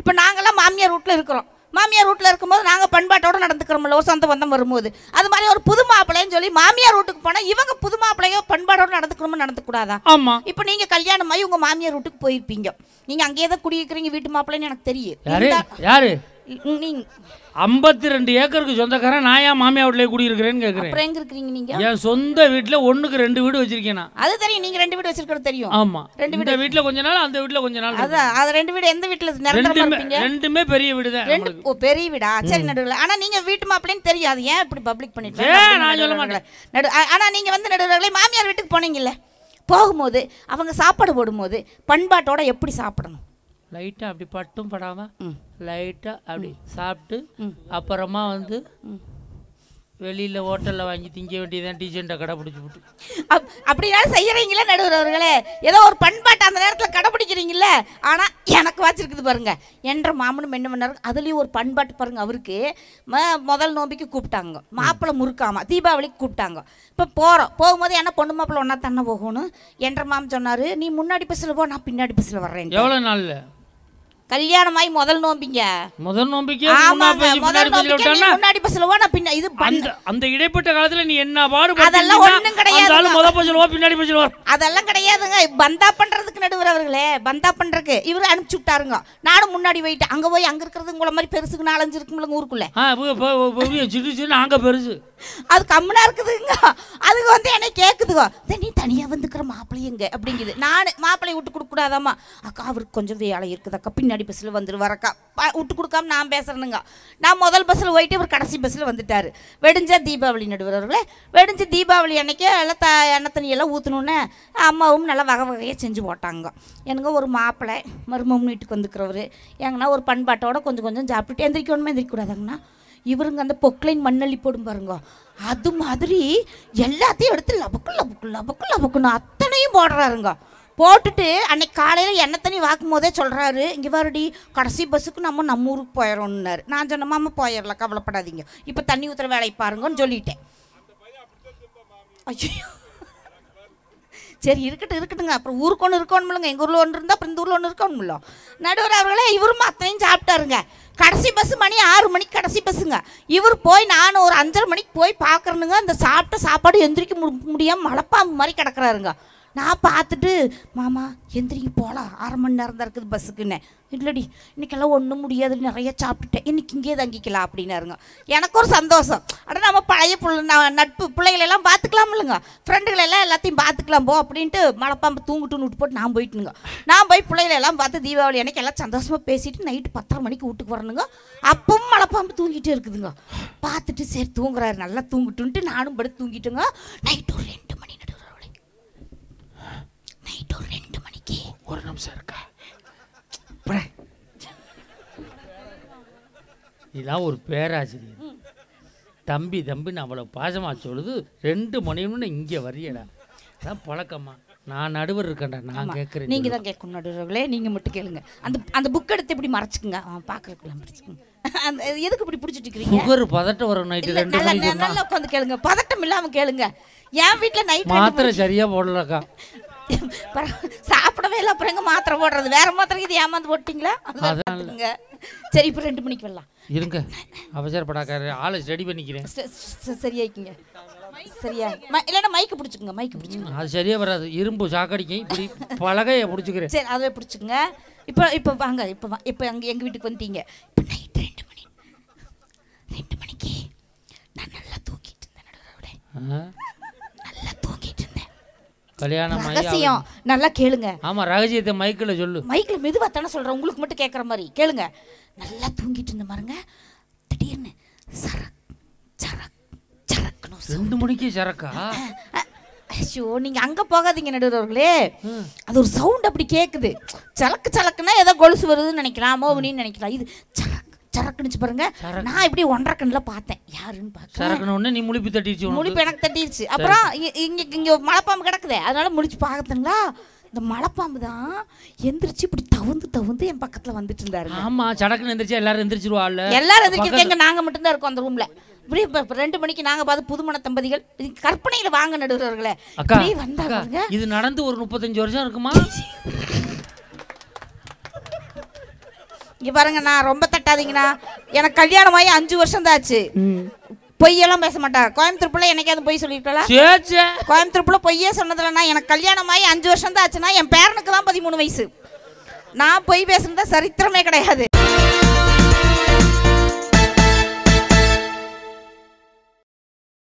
இப்போ நாங்களாம் மாமியார் வீட்டில் இருக்கிறோம் மாமியார் வீட்டில் இருக்கும்போது நாங்கள் பண்பாட்டோடு நடந்துக்கிறோம்ல ஒரு சொந்த பந்தம் வரும்போது அது மாதிரி ஒரு புது மாப்பிள்ளைன்னு சொல்லி மாமியார் வீட்டுக்கு போனால் இவங்க புது மாப்பிள்ளையோ பண்பாடோடு நடந்துக்கணும்னு நடந்துக்கூடாதா ஆமாம் இப்போ நீங்கள் கல்யாணம் ஆகி உங்கள் மாமியார் வீட்டுக்கு போயிருப்பீங்க நீங்கள் அங்கேயே தான் குடியிருக்கிறீங்க வீட்டு மாப்பிள்ளைன்னு எனக்கு தெரியும் ஐம்பத்தி ரெண்டு ஏக்கருக்கு சொந்தக்காரன் நான் ஏன் மாமியா வீட்லயே குடியிருக்கிறேன்னு கேக்குறேன் அப்புறம் எங்க இருக்கீங்க நீங்க என் சொந்த வீட்டுல ஒண்ணுக்கு ரெண்டு வீடு வச்சிருக்கேன் அது தெரியும் நீங்க ரெண்டு வீடு வச்சிருக்கிறது தெரியும் ஆமா ரெண்டு வீடு இந்த வீட்டுல கொஞ்ச நாள் அந்த வீட்டுல கொஞ்ச நாள் இருக்கு. அதான் அது ரெண்டு வீடு எந்த வீட்டுல நிரந்தரமா ரெண்டுமே ரெண்டுமே பெரிய வீடு தான் ரெண்டு ஓ பெரிய வீடா சரி நடுவில் ஆனா நீங்க வீட்டு மாப்பிள்ளைன்னு தெரியும் அது ஏன் இப்படி பப்ளிக் பண்ணிட்டு நான் சொல்ல மாட்டேன். நடு ஆ- ஆனா நீங்க வந்து நடுவர்களே மாமியார் வீட்டுக்கு போனீங்கல்ல போகும்போது அவங்க சாப்பாடு போடும்போது பண்பாட்டோட எப்படி சாப்பிடணும் லைட்டாக அப்படி பட்டும் படாமல் லைட்டாக அப்படி சாப்பிட்டு அப்புறமா வந்து வெளியில ஹோட்டல்ல வாங்கி திங்க வேண்டியதான் டீசெண்டா கடைபிடிச்சு போட்டு அப்படினாலும் செய்யறீங்களே நடுவர் அவர்களே ஏதோ ஒரு பண்பாட்டை அந்த நேரத்தில் கடைபிடிக்கிறீங்கல்ல ஆனா எனக்கு வாச்சிருக்குது பாருங்க என்ற மாமனும் என்ன பண்ணாரு அதுலயும் ஒரு பண்பாட்டு பாருங்க அவருக்கு முதல் நோம்பிக்கு கூப்பிட்டாங்க மாப்பிள்ள முறுக்காம தீபாவளிக்கு கூப்பிட்டாங்க இப்போ போகிறோம் போகும்போது என்ன பொண்ணு மாப்பிள்ள ஒன்னா தண்ண போகணும் என்ற மாமன் சொன்னாரு நீ முன்னாடி பஸ்ஸில் போ நான் பின்னாடி பஸ்ஸில் வர்றேன் எவ்வளவு நாளில் கல்யாணமாய் முதல் நோம்பிங்க முதல் நோம்பிக்கு முதல் நோம்பிக்கு முன்னாடி பஸ்ல ஓட பின்ன இது அந்த அந்த இடைப்பட்ட காலத்துல நீ என்ன பாடு அதெல்லாம் ஒண்ணும் கிடையாது முதல் பஸ்ல ஓ பின்னாடி பஸ்ல ஓ அதெல்லாம் கிடையாதுங்க பந்தா பண்றதுக்கு நடுவர் அவர்களே பந்தா பண்றதுக்கு இவர் அனுப்பிச்சு விட்டாருங்க நானும் முன்னாடி போயிட்டு அங்க போய் அங்க இருக்கிறது உங்கள மாதிரி பெருசுக்கு நாலஞ்சு இருக்கும்ல ஊருக்குள்ள சிறு சிறு அங்க பெருசு அது கம்முனா இருக்குதுங்க அதுக்கு வந்து என்ன கேக்குதுங்க நீ தனியா வந்துக்கிற மாப்பிள்ளையுங்க அப்படிங்குது நான் மாப்பிள்ளையை விட்டு கொடுக்க கூடாதாமா அக்கா அவருக்கு கொஞ்சம் வேலை இருக்குதாக்கா பின்னாடி பின்னாடி பஸ்ஸில் வந்துடுவாரக்கா விட்டு கொடுக்காம நான் பேசுகிறேனுங்க நான் முதல் பஸ்ஸில் போயிட்டு ஒரு கடைசி பஸ்ஸில் வந்துட்டார் வெடிஞ்ச தீபாவளி நடுவர்களே வெடிஞ்ச தீபாவளி அன்றைக்கி எல்லாம் த எண்ணெய் தண்ணியெல்லாம் ஊற்றணுன்னு அம்மாவும் நல்லா வகை வகையாக செஞ்சு போட்டாங்க எனக்கு ஒரு மாப்பிள்ளை மருமம் வீட்டுக்கு வந்துக்கிறவர் எங்கன்னா ஒரு பண்பாட்டோட கொஞ்சம் கொஞ்சம் சாப்பிட்டுட்டு எந்திரிக்கணுமே எந்திரிக்கூடாதுங்கண்ணா இவருங்க அந்த பொக்லைன் மண்ணள்ளி போடும் பாருங்க அது மாதிரி எல்லாத்தையும் எடுத்து லபக்கு லபக்கு லபக்கு லபக்குன்னு அத்தனையும் போடுறாருங்க போட்டுட்டு அன்னைக்கு காலையில் எண்ணெய் தண்ணி வாக்கும் போதே சொல்கிறாரு இங்கே வருடி கடைசி பஸ்ஸுக்கு நம்ம நம்ம ஊருக்கு போயிடணுன்னாரு நான் சொன்ன மாமா போயிடலாம் கவலைப்படாதீங்க இப்போ தண்ணி ஊற்றுற வேலையை பாருங்கன்னு சொல்லிட்டேன் ஐயோ சரி இருக்கட்டும் இருக்கட்டுங்க அப்புறம் ஊருக்கு ஒன்று இருக்கணும்லங்க எங்கள் ஊரில் ஒன்று இருந்தால் அப்புறம் இந்த ஊரில் ஒன்று இருக்கணும் இருக்கணும்ல நடுவர் அவர்களே இவரும் அத்தனையும் சாப்பிட்டாருங்க கடைசி பஸ் மணி ஆறு மணிக்கு கடைசி பஸ்ஸுங்க இவர் போய் நான் ஒரு அஞ்சரை மணிக்கு போய் பார்க்குறேனுங்க அந்த சாப்பிட்ட சாப்பாடு எந்திரிக்க முடியாமல் மலைப்பாம்பு மாதிரி கிடக்குறாருங்க நான் பார்த்துட்டு மாமா எந்திரிக்கு போகலாம் அரை மணி நேரம் தான் இருக்குது பஸ்ஸுக்குன்னு இல்லடி இன்றைக்கெல்லாம் ஒன்றும் முடியாது நிறைய சாப்பிட்டுட்டேன் இன்றைக்கி இங்கேயே தங்கிக்கலாம் அப்படின்னாருங்க எனக்கு ஒரு சந்தோஷம் ஆனால் நம்ம பழைய பிள்ளை நட்பு பிள்ளைகளெல்லாம் பார்த்துக்கலாம் இல்லைங்க ஃப்ரெண்டுகளெல்லாம் எல்லாத்தையும் பார்த்துக்கலாம் போ அப்படின்ட்டு மலைப்பாம்பு தூங்கிட்டுன்னு விட்டு போட்டு நான் போயிட்டுனுங்க நான் போய் பிள்ளைகளெல்லாம் பார்த்து தீபாவளி எனக்கு எல்லாம் சந்தோஷமாக பேசிட்டு நைட்டு பத்தரை மணிக்கு வீட்டுக்கு வரணுங்க அப்பவும் மலைப்பாம்பு தூங்கிட்டே இருக்குதுங்க பார்த்துட்டு சரி தூங்குறாரு நல்லா தூங்கிட்டுன்ட்டு நானும் படுத்து தூங்கிட்டுங்க நைட்டு ஒரு ரெண்டு சார் இதெல்லாம் ஒரு பேராசிரியர் தம்பி தம்பின்னு அவ்வளோ பாசமா சொல்லுது ரெண்டு மணின்னு இங்கே வரையடா அதான் பழக்கமா நான் நடுவர் இருக்கேன்டா நான் கேட்குறேன் நீங்கள் தான் கேட்கணும் நடுவர்களே நீங்கள் மட்டும் கேளுங்க அந்த அந்த புக் எடுத்து எப்படி மறைச்சிக்கங்க அவன் பார்க்கறதுக்குள்ள மறைச்சிக்குங்க அந்த எதுக்கு இப்படி பிடிச்சிட்டு இருக்கீங்க சுகர் பதட்டம் வரும் நைட்டு ரெண்டு மணிக்கு நல்லா உட்காந்து கேளுங்க பதட்டம் இல்லாமல் கேளுங்க என் வீட்டில் நைட் மாத்திரை சரியாக போடலக்கா சாப்பிடவே இல்லை அப்புறம் எங்க மாத்திரை போடுறது வேற மாத்திரைக்கு இது ஏமாந்து போட்டிங்களா அதுங்க சரி இப்போ ரெண்டு மணிக்கு வரலாம் இருங்க அவசரப்படாக்காரு ஆளை ரெடி பண்ணிக்கிறேன் சரியாக்கிங்க சரியா இல்லைன்னா மைக்கு பிடிச்சிக்கங்க மைக்கு பிடிச்சிக்கங்க அது சரியாக வராது இரும்பு சாக்கடிக்கும் இப்படி பலகையை பிடிச்சிக்கிறேன் சரி அதை பிடிச்சிக்கங்க இப்போ இப்போ வாங்க இப்போ இப்போ அங்கே எங்கள் வீட்டுக்கு வந்துட்டீங்க இப்போ நைட் ரெண்டு மணி ரெண்டு மணிக்கு நான் நல்லா தூங்கிட்டு இருந்தேன் நடுவில் கல்யாணம் ரகசியம் நல்லா கேளுங்க ஆமா ரகசியத்தை மைக்கில் சொல்லு மைக்கில் மெதுவாக தானே சொல்கிறேன் உங்களுக்கு மட்டும் கேட்குற மாதிரி கேளுங்க நல்லா தூங்கிட்டு இருந்த பாருங்க திடீர்னு சரக் சரக் சரக்குன்னு ரெண்டு மணிக்கு சரக்கா ஐயோ நீங்கள் அங்கே போகாதீங்க நடுவர்களே அது ஒரு சவுண்ட் அப்படி கேட்குது சலக்கு சலக்குன்னா ஏதோ கொலுசு வருதுன்னு நினைக்கலாம் மோவினின்னு நினைக்கலாம் இது சரக்குனுச்சு பாருங்க நான் இப்படி ஒன்றரை கண்ணில் பார்த்தேன் யாருன்னு பார்க்க சரக்குன்னு நீ முழிப்பு தட்டிடுச்சு முழிப்பு எனக்கு தட்டிடுச்சு அப்புறம் இங்கே இங்கே மலைப்பாம்பு கிடக்குது அதனால முழிச்சு பார்த்துங்களா இந்த மலைப்பாம்பு தான் எந்திரிச்சு இப்படி தவுந்து தவுந்து என் பக்கத்தில் வந்துட்டு இருந்தாரு ஆமாம் சடக்குன்னு எந்திரிச்சு எல்லாரும் எந்திரிச்சிருவாள் எல்லாரும் எந்திரிச்சிருக்கேங்க நாங்கள் மட்டும்தான் இருக்கோம் அந்த ரூமில் இப்படி இப்போ ரெண்டு மணிக்கு நாங்கள் பார்த்து புதுமண தம்பதிகள் கற்பனையில் வாங்க நடுகிறவர்களே அக்கா வந்தாங்க இது நடந்து ஒரு முப்பத்தஞ்சு வருஷம் இருக்குமா இங்கே பாருங்கண்ணா ரொம்ப தட்டாதீங்கண்ணா எனக்கு கல்யாணம் ஆகி அஞ்சு வருஷம் தாச்சு பொய்யெல்லாம் பேச மாட்டா கோயம்புத்தூர் பிள்ளை அது பொய் சொல்லிருக்கலாம் கோயம்புத்தூர் பிள்ளை பொய்யே சொன்னதுலண்ணா எனக்கு கல்யாணம் ஆகி அஞ்சு வருஷம் தான் ஆச்சுன்னா என் பேரனுக்கு தான் பதிமூணு வயசு நான் பொய் பேசுனதா சரித்திரமே கிடையாது